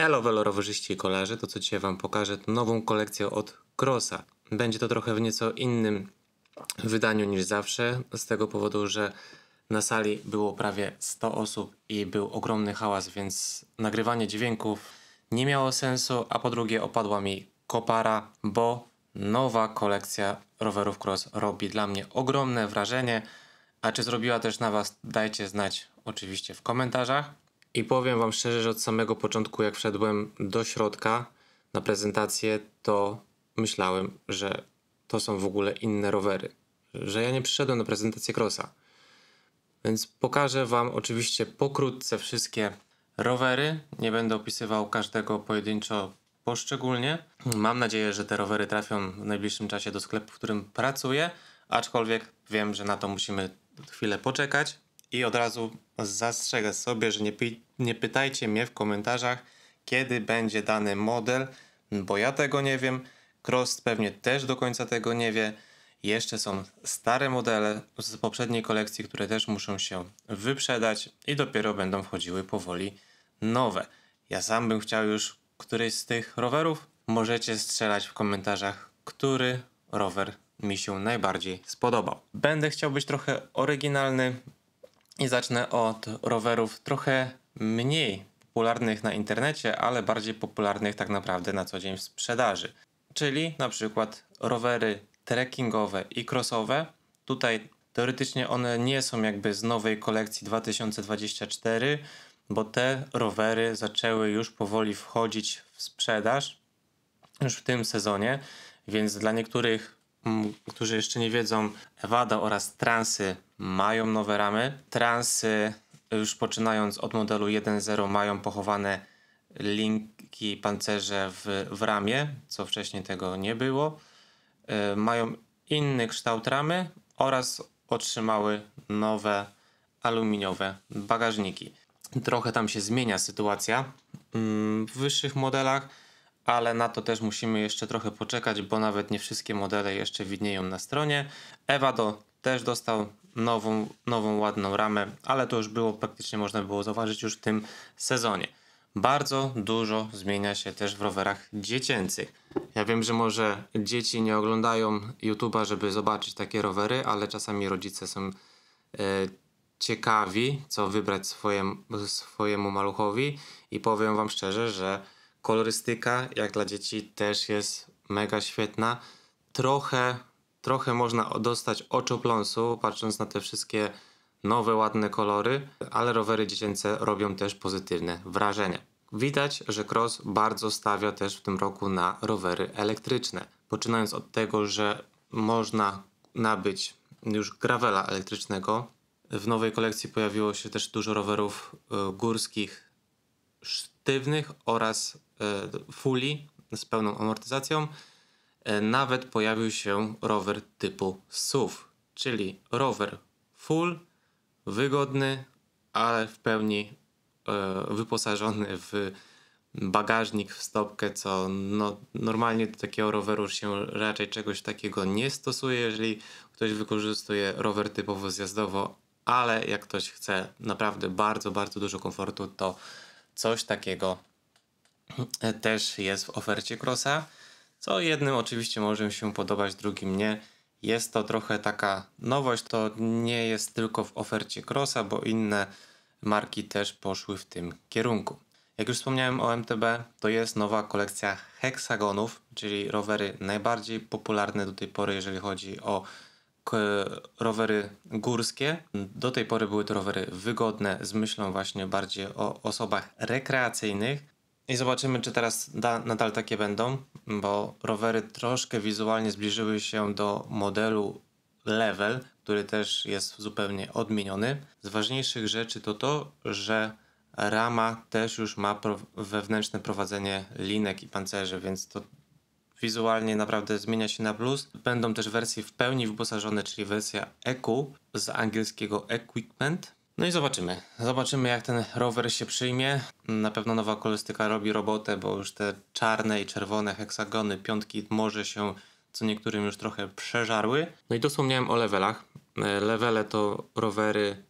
Elo velo rowerzyści i kolarzy, to co dzisiaj Wam pokażę to nową kolekcję od Crossa. Będzie to trochę w nieco innym wydaniu niż zawsze, z tego powodu, że na sali było prawie 100 osób i był ogromny hałas, więc nagrywanie dźwięków nie miało sensu, a po drugie opadła mi kopara, bo nowa kolekcja rowerów cross robi dla mnie ogromne wrażenie. A czy zrobiła też na Was, dajcie znać oczywiście w komentarzach. I powiem Wam szczerze, że od samego początku, jak wszedłem do środka na prezentację, to myślałem, że to są w ogóle inne rowery. Że ja nie przyszedłem na prezentację Crossa. Więc pokażę Wam oczywiście pokrótce wszystkie rowery. Nie będę opisywał każdego pojedynczo poszczególnie. Mam nadzieję, że te rowery trafią w najbliższym czasie do sklepu, w którym pracuję, aczkolwiek wiem, że na to musimy chwilę poczekać i od razu Zastrzegam sobie, że nie, nie pytajcie mnie w komentarzach, kiedy będzie dany model, bo ja tego nie wiem. Cross pewnie też do końca tego nie wie. Jeszcze są stare modele z poprzedniej kolekcji, które też muszą się wyprzedać i dopiero będą wchodziły powoli nowe. Ja sam bym chciał już któryś z tych rowerów. Możecie strzelać w komentarzach, który rower mi się najbardziej spodobał. Będę chciał być trochę oryginalny, i zacznę od rowerów trochę mniej popularnych na internecie, ale bardziej popularnych tak naprawdę na co dzień w sprzedaży. Czyli na przykład rowery trekkingowe i crossowe. Tutaj teoretycznie one nie są jakby z nowej kolekcji 2024, bo te rowery zaczęły już powoli wchodzić w sprzedaż już w tym sezonie, więc dla niektórych którzy jeszcze nie wiedzą, Ewada oraz Transy mają nowe ramy. Transy, już poczynając od modelu 1.0, mają pochowane linki pancerze w, w ramie, co wcześniej tego nie było. E, mają inny kształt ramy oraz otrzymały nowe aluminiowe bagażniki. Trochę tam się zmienia sytuacja. w wyższych modelach ale na to też musimy jeszcze trochę poczekać, bo nawet nie wszystkie modele jeszcze widnieją na stronie. Evado też dostał nową, nową ładną ramę, ale to już było praktycznie można było zauważyć już w tym sezonie. Bardzo dużo zmienia się też w rowerach dziecięcych. Ja wiem, że może dzieci nie oglądają YouTube'a, żeby zobaczyć takie rowery, ale czasami rodzice są e, ciekawi, co wybrać swojem, swojemu maluchowi i powiem Wam szczerze, że kolorystyka, jak dla dzieci, też jest mega świetna. Trochę, trochę można dostać oczopląsu, patrząc na te wszystkie nowe, ładne kolory, ale rowery dziecięce robią też pozytywne wrażenie. Widać, że Cross bardzo stawia też w tym roku na rowery elektryczne. Poczynając od tego, że można nabyć już gravela elektrycznego. W nowej kolekcji pojawiło się też dużo rowerów e, górskich, oraz e, fuli z pełną amortyzacją e, nawet pojawił się rower typu SUV, czyli rower full, wygodny, ale w pełni e, wyposażony w bagażnik, w stopkę, co no, normalnie do takiego roweru się raczej czegoś takiego nie stosuje, jeżeli ktoś wykorzystuje rower typowo zjazdowo, ale jak ktoś chce naprawdę bardzo, bardzo dużo komfortu, to Coś takiego e, też jest w ofercie Crossa, co jednym oczywiście może się podobać, drugim nie. Jest to trochę taka nowość, to nie jest tylko w ofercie Crossa, bo inne marki też poszły w tym kierunku. Jak już wspomniałem o MTB, to jest nowa kolekcja heksagonów, czyli rowery najbardziej popularne do tej pory, jeżeli chodzi o rowery górskie. Do tej pory były to rowery wygodne, z myślą właśnie bardziej o osobach rekreacyjnych. I zobaczymy, czy teraz da, nadal takie będą, bo rowery troszkę wizualnie zbliżyły się do modelu level, który też jest zupełnie odmieniony. Z ważniejszych rzeczy to to, że rama też już ma wewnętrzne prowadzenie linek i pancerzy, więc to wizualnie naprawdę zmienia się na plus. Będą też wersje w pełni wyposażone, czyli wersja EQ z angielskiego Equipment. No i zobaczymy. Zobaczymy jak ten rower się przyjmie. Na pewno nowa kolorystyka robi robotę, bo już te czarne i czerwone heksagony, piątki może się co niektórym już trochę przeżarły. No i tu wspomniałem o levelach. E, levele to rowery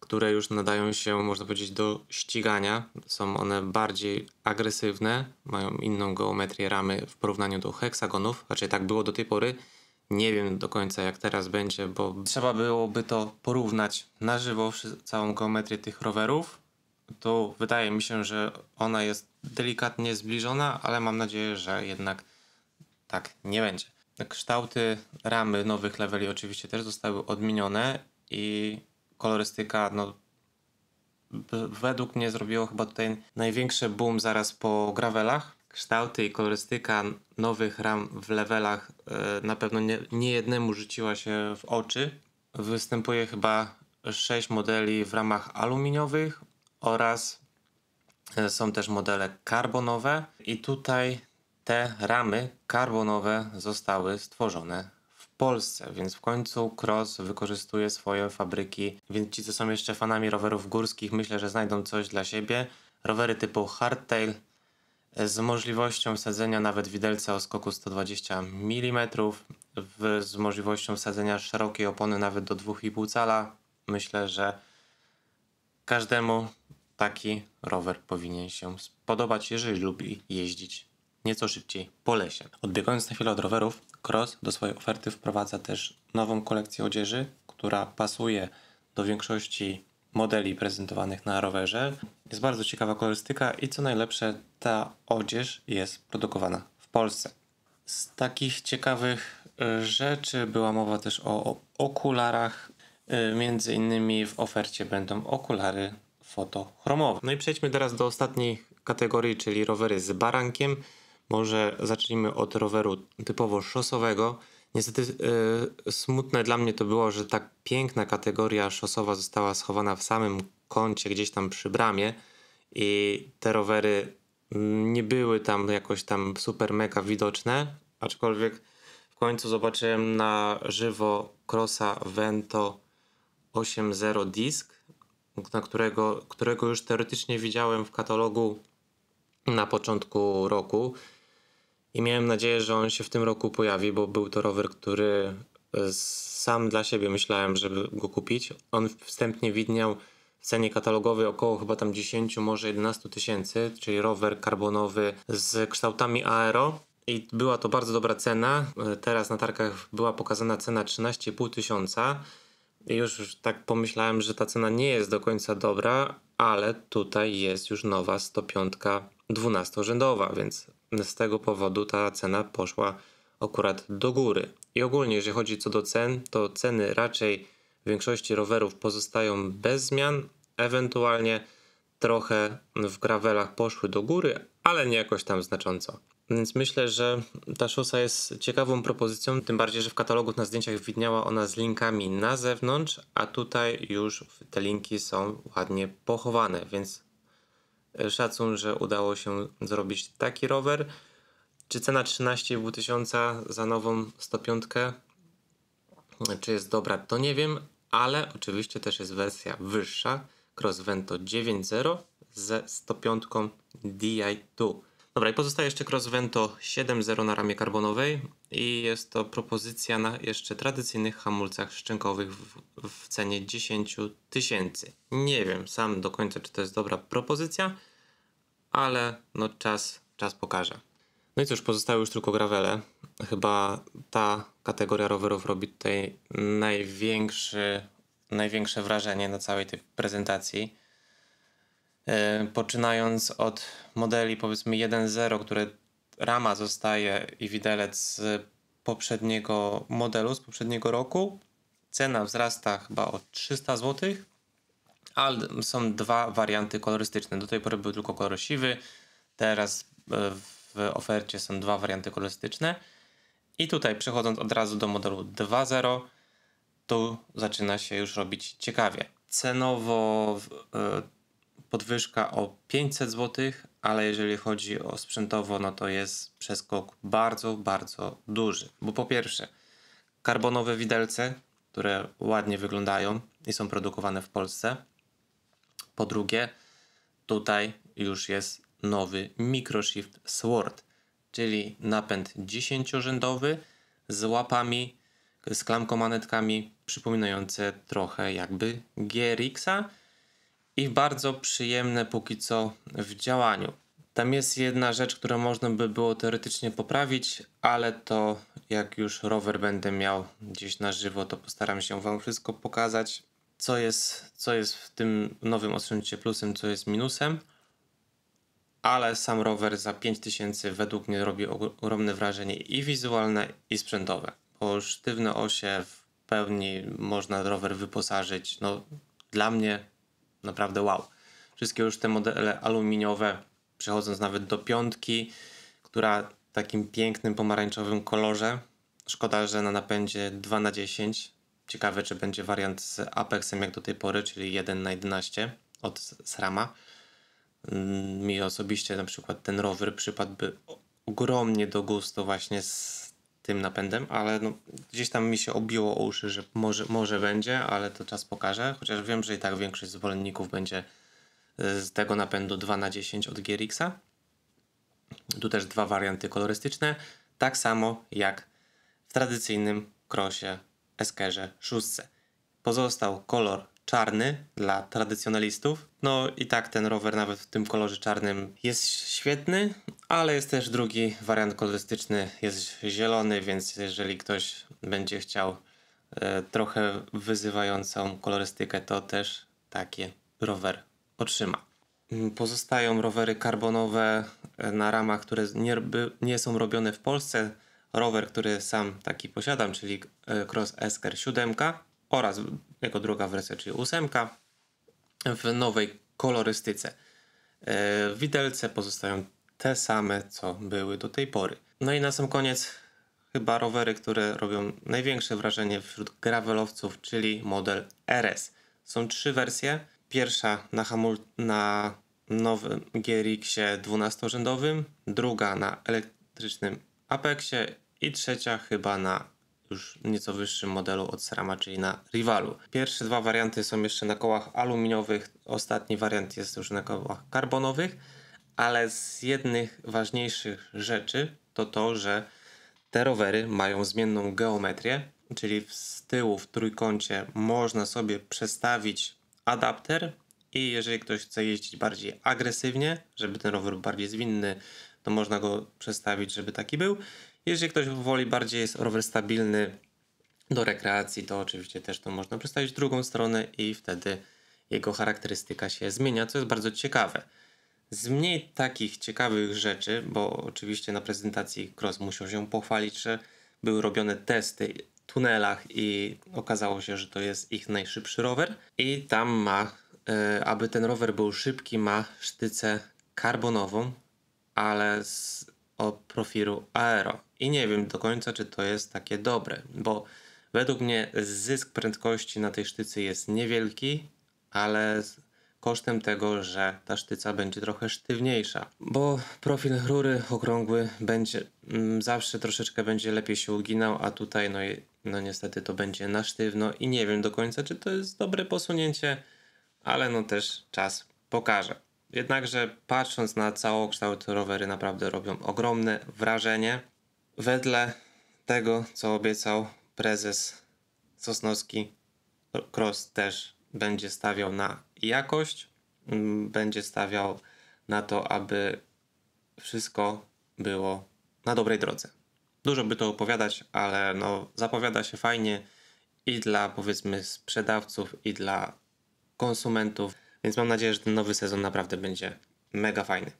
które już nadają się, można powiedzieć, do ścigania. Są one bardziej agresywne, mają inną geometrię ramy w porównaniu do heksagonów. Raczej tak było do tej pory. Nie wiem do końca jak teraz będzie, bo trzeba byłoby to porównać na żywo całą geometrię tych rowerów. Tu wydaje mi się, że ona jest delikatnie zbliżona, ale mam nadzieję, że jednak tak nie będzie. Kształty ramy nowych leveli oczywiście też zostały odmienione i kolorystyka, no według mnie zrobiło chyba tutaj największy boom zaraz po gravelach. Kształty i kolorystyka nowych ram w levelach e, na pewno nie, nie jednemu rzuciła się w oczy. Występuje chyba 6 modeli w ramach aluminiowych oraz e, są też modele karbonowe i tutaj te ramy karbonowe zostały stworzone Polsce, więc w końcu Cross wykorzystuje swoje fabryki, więc ci, co są jeszcze fanami rowerów górskich, myślę, że znajdą coś dla siebie. Rowery typu hardtail e, z możliwością sadzenia nawet widelca o skoku 120 mm, w, z możliwością sadzenia szerokiej opony nawet do 2,5 cala. Myślę, że każdemu taki rower powinien się spodobać, jeżeli lubi jeździć nieco szybciej po lesie. Odbiegając na chwilę od rowerów, Cross do swojej oferty wprowadza też nową kolekcję odzieży, która pasuje do większości modeli prezentowanych na rowerze. Jest bardzo ciekawa kolorystyka i co najlepsze, ta odzież jest produkowana w Polsce. Z takich ciekawych y, rzeczy była mowa też o okularach. Y, między innymi w ofercie będą okulary fotochromowe. No i przejdźmy teraz do ostatniej kategorii, czyli rowery z barankiem. Może zacznijmy od roweru typowo szosowego. Niestety yy, smutne dla mnie to było, że tak piękna kategoria szosowa została schowana w samym kącie, gdzieś tam przy bramie i te rowery nie były tam jakoś tam super mega widoczne, aczkolwiek w końcu zobaczyłem na żywo Crossa Vento 8.0 Disk, na którego, którego już teoretycznie widziałem w katalogu na początku roku i miałem nadzieję, że on się w tym roku pojawi, bo był to rower, który e, sam dla siebie myślałem, żeby go kupić. On wstępnie widniał w cenie katalogowej około chyba tam 10, może 11 tysięcy, czyli rower karbonowy z kształtami aero. I była to bardzo dobra cena. E, teraz na targach była pokazana cena 13,5 tysiąca. I już tak pomyślałem, że ta cena nie jest do końca dobra, ale tutaj jest już nowa 105 12-rzędowa, więc z tego powodu ta cena poszła akurat do góry. I ogólnie, jeżeli chodzi co do cen, to ceny raczej w większości rowerów pozostają bez zmian, ewentualnie trochę w gravelach poszły do góry, ale nie jakoś tam znacząco. Więc myślę, że ta szosa jest ciekawą propozycją, tym bardziej, że w katalogu na zdjęciach widniała ona z linkami na zewnątrz, a tutaj już te linki są ładnie pochowane, więc Szacun, że udało się zrobić taki rower. Czy cena 13 tysiąca za nową 105 czy jest dobra, to nie wiem, ale oczywiście też jest wersja wyższa Crossvento 9.0 ze 105 Di2. Dobra, i pozostaje jeszcze Crossvento 7.0 na ramie karbonowej i jest to propozycja na jeszcze tradycyjnych hamulcach szczękowych w, w cenie 10 tysięcy. Nie wiem sam do końca, czy to jest dobra propozycja, ale no czas, czas pokaże. No i cóż, pozostały już tylko gravele. Chyba ta kategoria rowerów robi tutaj największy, największe wrażenie na całej tej prezentacji. E, poczynając od modeli powiedzmy 1.0, które rama zostaje i widelec z poprzedniego modelu, z poprzedniego roku. Cena wzrasta chyba o 300 zł, ale są dwa warianty kolorystyczne. Do tej pory był tylko kolor siwy, teraz e, w ofercie są dwa warianty kolorystyczne. I tutaj przechodząc od razu do modelu 2.0, tu zaczyna się już robić ciekawie. Cenowo e, podwyżka o 500 zł, ale jeżeli chodzi o sprzętowo, no to jest przeskok bardzo, bardzo duży. Bo po pierwsze, karbonowe widelce, które ładnie wyglądają i są produkowane w Polsce. Po drugie, tutaj już jest nowy microshift Sword, czyli napęd 10-rzędowy z łapami, z klamkomanetkami przypominające trochę jakby GRX-a, i bardzo przyjemne póki co w działaniu. Tam jest jedna rzecz, którą można by było teoretycznie poprawić, ale to jak już rower będę miał gdzieś na żywo, to postaram się Wam wszystko pokazać, co jest, co jest w tym nowym osiągnięciu plusem, co jest minusem. Ale sam rower za 5000 według mnie robi ogromne wrażenie i wizualne, i sprzętowe. Po sztywne osie w pełni można rower wyposażyć. No, dla mnie naprawdę wow. Wszystkie już te modele aluminiowe, przechodząc nawet do piątki, która w takim pięknym pomarańczowym kolorze. Szkoda, że na napędzie 2 na 10 Ciekawe, czy będzie wariant z Apexem jak do tej pory, czyli 1 na 11 od SRAMA. Mm, mi osobiście na przykład ten rower przypadłby ogromnie do gustu właśnie z tym napędem, ale no, gdzieś tam mi się obiło o uszy, że może, może będzie, ale to czas pokaże. Chociaż wiem, że i tak większość zwolenników będzie y, z tego napędu 2 na 10 od GRX-a. Tu też dwa warianty kolorystyczne, tak samo jak w tradycyjnym krosie Eskerze 6. Pozostał kolor czarny dla tradycjonalistów. No i tak ten rower nawet w tym kolorze czarnym jest świetny, ale jest też drugi wariant kolorystyczny, jest zielony, więc jeżeli ktoś będzie chciał e, trochę wyzywającą kolorystykę, to też taki rower otrzyma. Mm, pozostają rowery karbonowe e, na ramach, które nie, nie są robione w Polsce. Rower, który sam taki posiadam, czyli e, Cross Esker 7 oraz jako druga wersja, czyli 8 w nowej kolorystyce. Widelce pozostają te same, co były do tej pory. No i na sam koniec chyba rowery, które robią największe wrażenie wśród gravelowców, czyli model RS. Są trzy wersje. Pierwsza na, hamul na nowym GRX-ie 12-rzędowym, druga na elektrycznym Apexie i trzecia chyba na już nieco wyższym modelu od Serama, czyli na Rivalu. Pierwsze dwa warianty są jeszcze na kołach aluminiowych, ostatni wariant jest już na kołach karbonowych ale z jednych ważniejszych rzeczy to to, że te rowery mają zmienną geometrię, czyli z tyłu w trójkącie można sobie przestawić adapter i jeżeli ktoś chce jeździć bardziej agresywnie, żeby ten rower był bardziej zwinny, to można go przestawić, żeby taki był. Jeżeli ktoś woli bardziej jest rower stabilny do rekreacji, to oczywiście też to można przestawić w drugą stronę i wtedy jego charakterystyka się zmienia, co jest bardzo ciekawe. Z mniej takich ciekawych rzeczy, bo oczywiście na prezentacji Cross musiał się pochwalić, że były robione testy w tunelach i okazało się, że to jest ich najszybszy rower. I tam ma, e, aby ten rower był szybki, ma sztycę karbonową, ale z o profilu aero. I nie wiem do końca, czy to jest takie dobre, bo według mnie zysk prędkości na tej sztycy jest niewielki, ale kosztem tego, że ta sztyca będzie trochę sztywniejsza, bo profil rury okrągły będzie mm, zawsze troszeczkę będzie lepiej się uginał, a tutaj no, no niestety to będzie na sztywno i nie wiem do końca czy to jest dobre posunięcie, ale no też czas pokaże. Jednakże patrząc na całą kształt, rowery naprawdę robią ogromne wrażenie. Wedle tego co obiecał prezes Sosnowski, Cross też będzie stawiał na i jakość. Mm, będzie stawiał na to, aby wszystko było na dobrej drodze. Dużo by to opowiadać, ale no, zapowiada się fajnie i dla powiedzmy sprzedawców, i dla konsumentów, więc mam nadzieję, że ten nowy sezon naprawdę będzie mega fajny.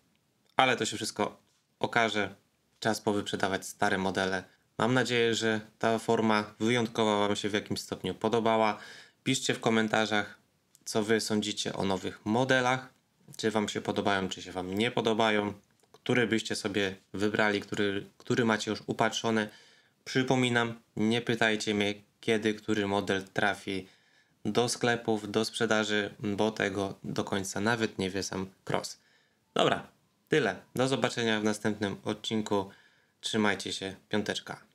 Ale to się wszystko okaże. Czas powyprzedawać stare modele. Mam nadzieję, że ta forma wyjątkowa Wam się w jakimś stopniu podobała. Piszcie w komentarzach, co Wy sądzicie o nowych modelach, czy Wam się podobają, czy się Wam nie podobają, który byście sobie wybrali, który, który macie już upatrzony. Przypominam, nie pytajcie mnie, kiedy który model trafi do sklepów, do sprzedaży, bo tego do końca nawet nie wie sam Cross. Dobra, tyle. Do zobaczenia w następnym odcinku. Trzymajcie się, piąteczka.